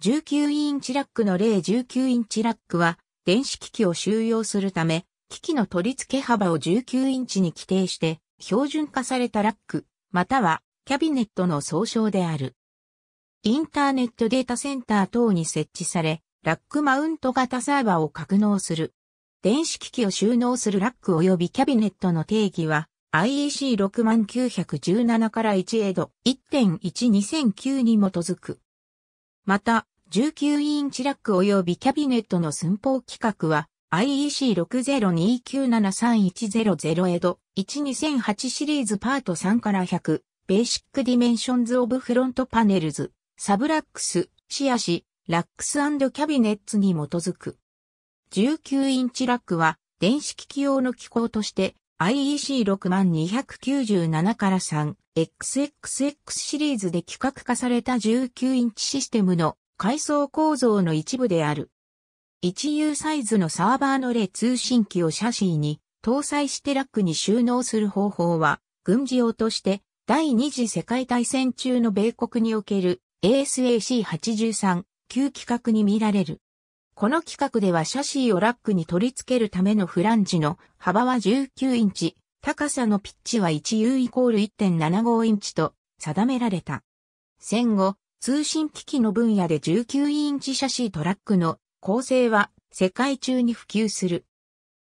19インチラックの例19インチラックは、電子機器を収容するため、機器の取り付け幅を19インチに規定して、標準化されたラック、またはキャビネットの総称である。インターネットデータセンター等に設置され、ラックマウント型サーバーを格納する。電子機器を収納するラック及びキャビネットの定義は、IEC6917 から1エド1.12009に基づく。また、19インチラック及びキャビネットの寸法規格は IEC60297310 エド12008シリーズパート3から100ベーシックディメンションズオブフロントパネルズサブラックスシアシラックスキャビネッツに基づく19インチラックは電子機器用の機構として IEC6297 から 3XXX シリーズで規格化された19インチシステムの階層構造の一部である。1U サイズのサーバーの例通信機をシャシーに搭載してラックに収納する方法は、軍事用として第二次世界大戦中の米国における ASAC83 旧規格に見られる。この規格ではシャシーをラックに取り付けるためのフランジの幅は19インチ、高さのピッチは 1U イコール1.75インチと定められた。戦後、通信機器の分野で19インチシャシートラックの構成は世界中に普及する。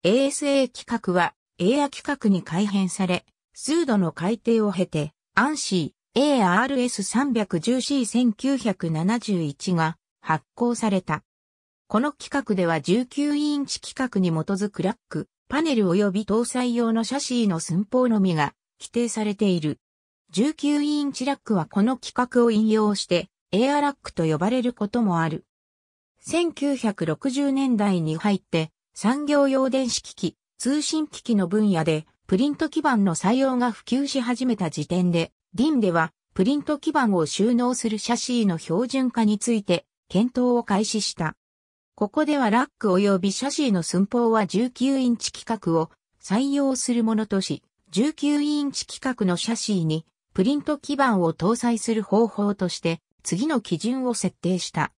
ASA 規格は a i 規格に改変され、数度の改定を経て、アンシー ARS310C1971 が発行された。この規格では19インチ規格に基づくラック、パネル及び搭載用のシャシーの寸法のみが規定されている。19インチラックはこの規格を引用して、エアラックと呼ばれることもある。1960年代に入って、産業用電子機器、通信機器の分野で、プリント基板の採用が普及し始めた時点で、d i ンでは、プリント基板を収納するシャシーの標準化について、検討を開始した。ここではラック及びシャシーの寸法は19インチ規格を採用するものとし、19インチ規格のシャシーにプリント基板を搭載する方法として、次の基準を設定した。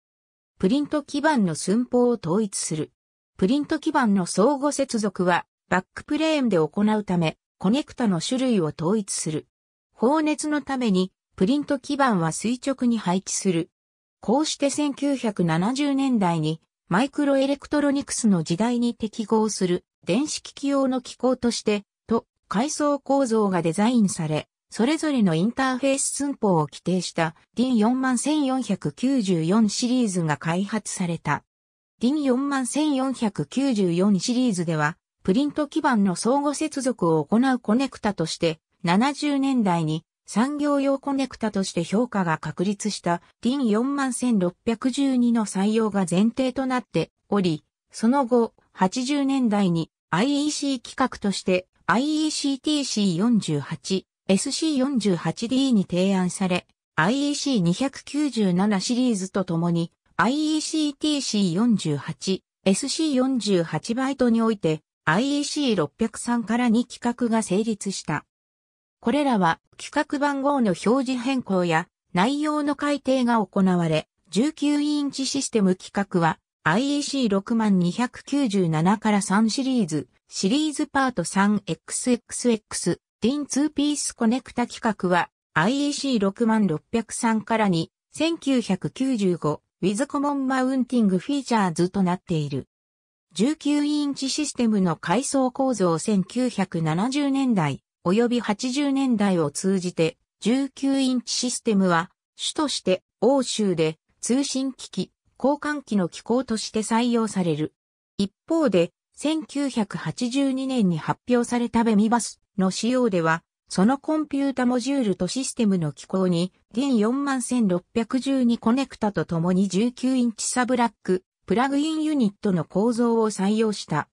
プリント基板の寸法を統一する。プリント基板の相互接続は、バックプレーンで行うため、コネクタの種類を統一する。放熱のために、プリント基板は垂直に配置する。こうして1970年代に、マイクロエレクトロニクスの時代に適合する電子機器用の機構として、と階層構造がデザインされ、それぞれのインターフェース寸法を規定した DIN41494 シリーズが開発された。DIN41494 シリーズでは、プリント基板の相互接続を行うコネクタとして、70年代に産業用コネクタとして評価が確立した DIN41612 の採用が前提となっており、その後、80年代に IEC 規格として IECTC48 SC48D に提案され、IEC297 シリーズとともに IEC-TC48、SC48 バイトにおいて IEC603 から2規格が成立した。これらは規格番号の表示変更や内容の改定が行われ、19インチシステム規格は IEC6297 から3シリーズ、シリーズパート 3XXX、ィンツーピースコネクタ企画は IEC6603 からに1995ウィズコモンマウンティングフィーチャーズとなっている。19インチシステムの階層構造1970年代及び80年代を通じて19インチシステムは主として欧州で通信機器、交換機の機構として採用される。一方で1982年に発表されたベミバスの仕様では、そのコンピュータモジュールとシステムの機構に d 4 1 6 1 2コネクタと共に19インチサブラックプラグインユニットの構造を採用した。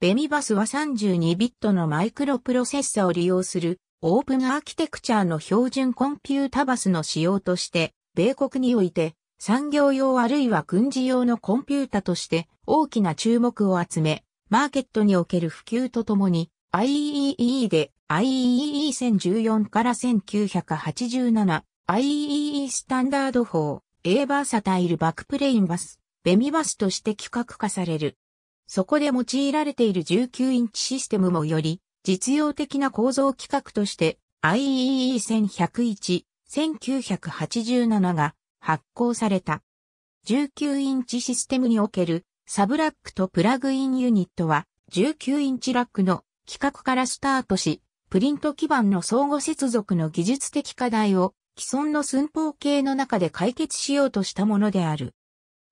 ベミバスは32ビットのマイクロプロセッサを利用するオープンアーキテクチャーの標準コンピュータバスの仕様として、米国において産業用あるいは軍事用のコンピュータとして大きな注目を集め、マーケットにおける普及とともに IEEE で IEEE1014 から1987 IEEE スタンダード法 A バーサタイルバックプレインバスベミバスとして規格化される。そこで用いられている19インチシステムもより実用的な構造規格として IEEE1101 1987が発行された。19インチシステムにおけるサブラックとプラグインユニットは19インチラックの企画からスタートし、プリント基盤の相互接続の技術的課題を既存の寸法系の中で解決しようとしたものである。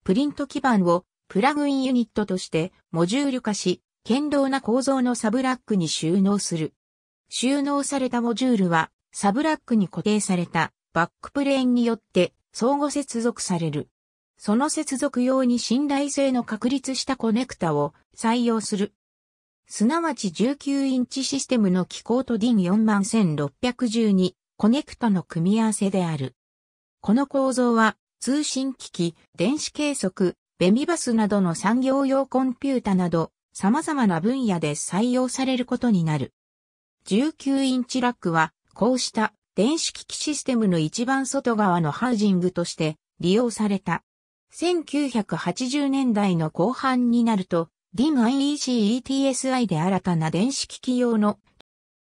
プリント基盤をプラグインユニットとしてモジュール化し、堅牢な構造のサブラックに収納する。収納されたモジュールはサブラックに固定されたバックプレーンによって相互接続される。その接続用に信頼性の確立したコネクタを採用する。すなわち19インチシステムの機構と DIN41612 コネクトの組み合わせである。この構造は通信機器、電子計測、ベミバスなどの産業用コンピュータなど様々な分野で採用されることになる。19インチラックはこうした電子機器システムの一番外側のハウジングとして利用された。1980年代の後半になると d i m i e c e t s i で新たな電子機器用の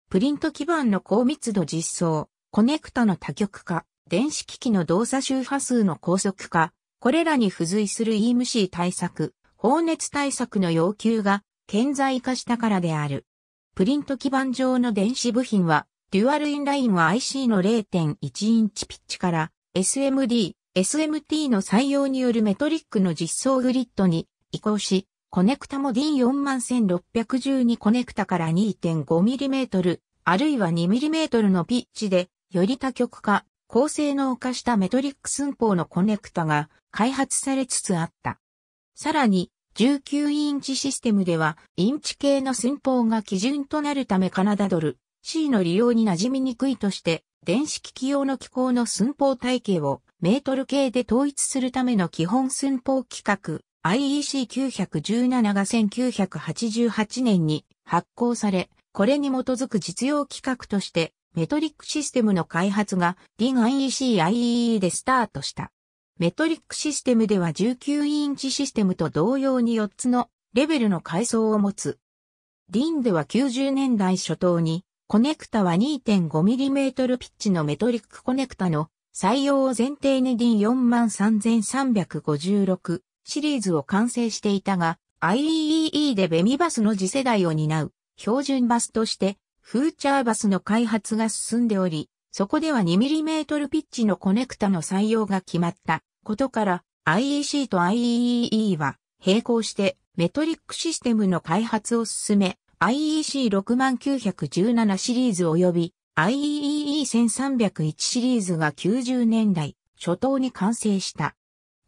プリント基板の高密度実装、コネクタの多極化、電子機器の動作周波数の高速化、これらに付随する EMC 対策、放熱対策の要求が顕在化したからである。プリント基板上の電子部品は、デュアルインラインは IC の0.1インチピッチから SMD、SMT の採用によるメトリックの実装グリッドに移行し、コネクタも D41612 コネクタから 2.5mm、あるいは 2mm のピッチで、より多極化、高性能化したメトリック寸法のコネクタが開発されつつあった。さらに、19インチシステムでは、インチ系の寸法が基準となるためカナダドル、C の利用に馴染みにくいとして、電子機器用の機構の寸法体系をメートル系で統一するための基本寸法規格、IEC917 が1988年に発行され、これに基づく実用規格として、メトリックシステムの開発が DINIEC-IEE でスタートした。メトリックシステムでは19インチシステムと同様に4つのレベルの階層を持つ。DIN では90年代初頭に、コネクタは 2.5mm ピッチのメトリックコネクタの採用を前提に D43356 i n シリーズを完成していたが、IEEE でベミバスの次世代を担う標準バスとしてフーチャーバスの開発が進んでおり、そこでは 2mm ピッチのコネクタの採用が決まったことから IEC と IEEE は並行してメトリックシステムの開発を進め IEC6917 シリーズ及び IEEE1301 シリーズが90年代初頭に完成した。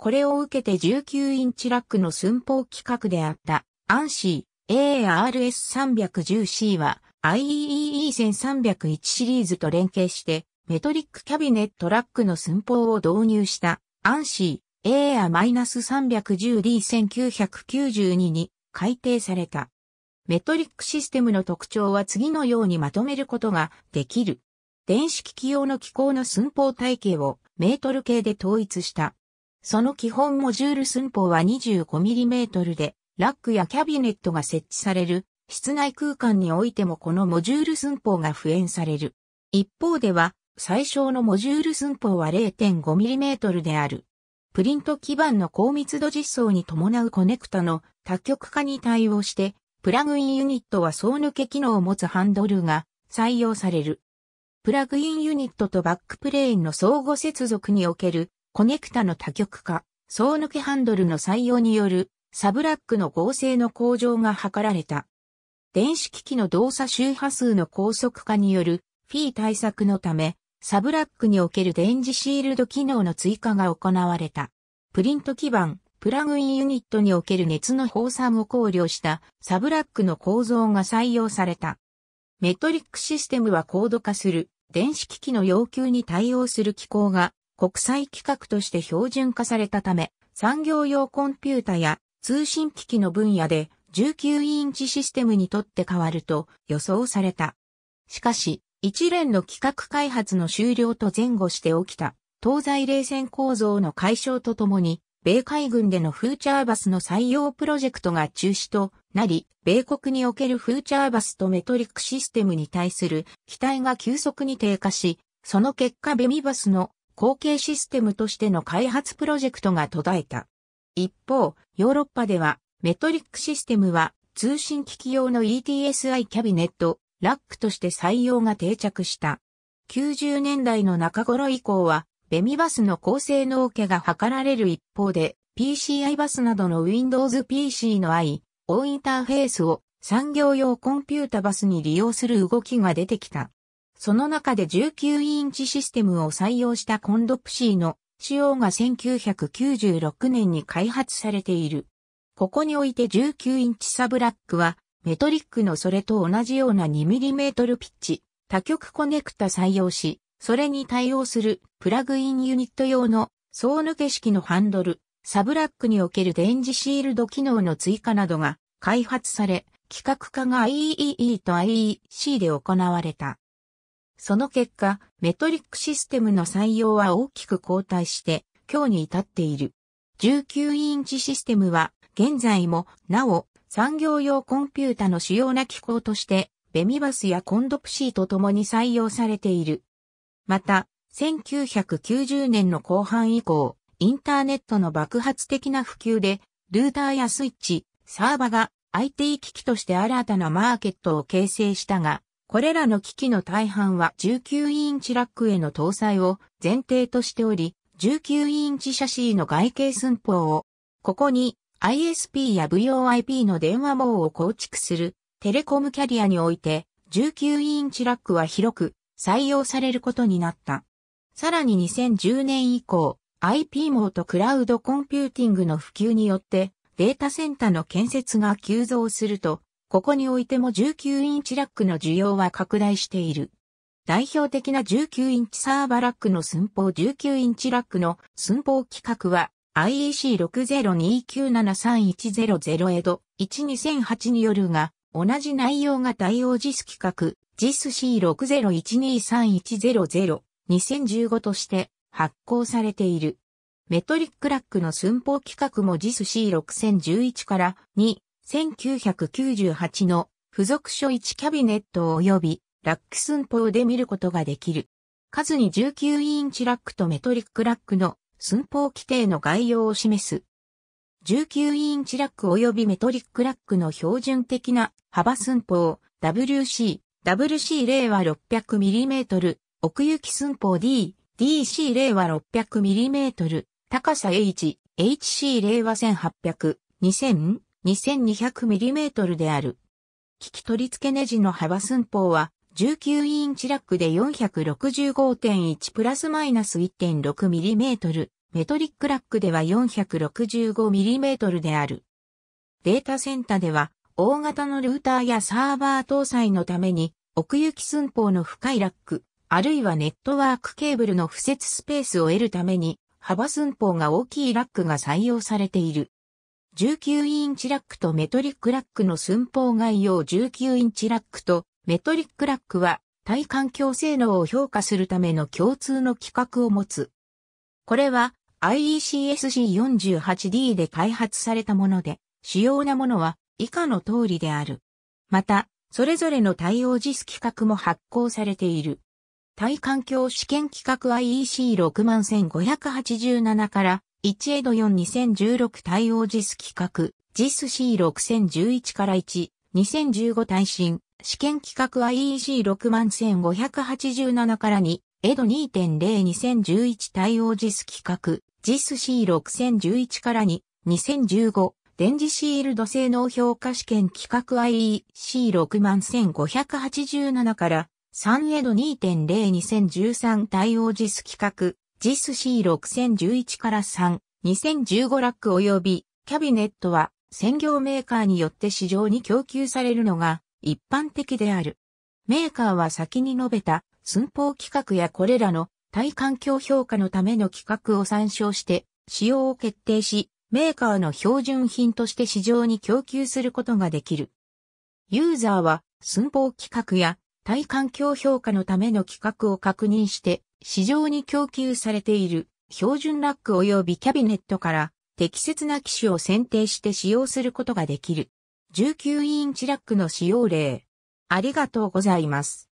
これを受けて19インチラックの寸法規格であった、アンシー ARS310C は IEEE1301 シリーズと連携して、メトリックキャビネットラックの寸法を導入した、アンシー AR-310D1992 に改定された。メトリックシステムの特徴は次のようにまとめることができる。電子機器用の機構の寸法体系をメートル系で統一した。その基本モジュール寸法は 25mm で、ラックやキャビネットが設置される、室内空間においてもこのモジュール寸法が普遍される。一方では、最小のモジュール寸法は 0.5mm である。プリント基板の高密度実装に伴うコネクタの多極化に対応して、プラグインユニットは総抜け機能を持つハンドルが採用される。プラグインユニットとバックプレーンの相互接続におけるコネクタの多極化、総抜けハンドルの採用によるサブラックの合成の向上が図られた。電子機器の動作周波数の高速化によるフィー対策のため、サブラックにおける電磁シールド機能の追加が行われた。プリント基板、プラグインユニットにおける熱の放散を考慮したサブラックの構造が採用された。メトリックシステムは高度化する電子機器の要求に対応する機構が国際規格として標準化されたため、産業用コンピュータや通信機器の分野で19インチシステムにとって変わると予想された。しかし、一連の規格開発の終了と前後して起きた東西冷戦構造の解消とともに、米海軍でのフーチャーバスの採用プロジェクトが中止となり、米国におけるフーチャーバスとメトリックシステムに対する期待が急速に低下し、その結果ベミバスの後継システムとしての開発プロジェクトが途絶えた。一方、ヨーロッパでは、メトリックシステムは通信機器用の ETSI キャビネット、ラックとして採用が定着した。90年代の中頃以降は、ベミバスの高性能化が図られる一方で、PCI バスなどの Windows PC の i、ンインターフェースを産業用コンピュータバスに利用する動きが出てきた。その中で19インチシステムを採用したコンドプシーの仕様が1996年に開発されている。ここにおいて19インチサブラックはメトリックのそれと同じような 2mm ピッチ、多極コネクタ採用し、それに対応するプラグインユニット用の総抜け式のハンドル、サブラックにおける電磁シールド機能の追加などが開発され、企画化が IEEE と IEC で行われた。その結果、メトリックシステムの採用は大きく後退して、今日に至っている。19インチシステムは、現在も、なお、産業用コンピュータの主要な機構として、ベミバスやコンドプシーと共に採用されている。また、1990年の後半以降、インターネットの爆発的な普及で、ルーターやスイッチ、サーバが IT 機器として新たなマーケットを形成したが、これらの機器の大半は19インチラックへの搭載を前提としており、19インチシャシーの外形寸法を、ここに ISP や VOIP の電話網を構築するテレコムキャリアにおいて19インチラックは広く採用されることになった。さらに2010年以降、IP 網とクラウドコンピューティングの普及によってデータセンターの建設が急増すると、ここにおいても19インチラックの需要は拡大している。代表的な19インチサーバラックの寸法19インチラックの寸法規格は IEC60297310 エド12008によるが、同じ内容が対応 JIS 規格 JISC60123100 2015として発行されている。メトリックラックの寸法規格も JIS C6011 から2 1998の付属書1キャビネット及びラック寸法で見ることができる。数に19インチラックとメトリックラックの寸法規定の概要を示す。19インチラック及びメトリックラックの標準的な幅寸法 WC、WC 例は 600mm、奥行き寸法 D、DC 例は 600mm、高さ H、HC 例は1800、2000、2200mm である。機器取り付けネジの幅寸法は19インチラックで465.1プラスマイナス 1.6mm、メトリックラックでは 465mm である。データセンターでは大型のルーターやサーバー搭載のために奥行き寸法の深いラック、あるいはネットワークケーブルの付設スペースを得るために幅寸法が大きいラックが採用されている。19インチラックとメトリックラックの寸法概要19インチラックとメトリックラックは体環境性能を評価するための共通の規格を持つ。これは i e c s c 4 8 d で開発されたもので、主要なものは以下の通りである。また、それぞれの対応実規格も発行されている。対環境試験規格 IEC61587 から1エド42016対応 JIS 企画、JIS C6011 から1、2015耐震、試験企画 IEC61587 から2、エド2.02011対応 JIS 企画、JIS C6011 から2、2015、電磁シールド性能評価試験企画 IEC61587 から3エド2.02013対応 JIS 企画ジス C6011 から3、2015ラック及びキャビネットは専業メーカーによって市場に供給されるのが一般的である。メーカーは先に述べた寸法規格やこれらの対環境評価のための規格を参照して使用を決定し、メーカーの標準品として市場に供給することができる。ユーザーは寸法規格や体環境評価のための規格を確認して、市場に供給されている標準ラック及びキャビネットから適切な機種を選定して使用することができる。19インチラックの使用例。ありがとうございます。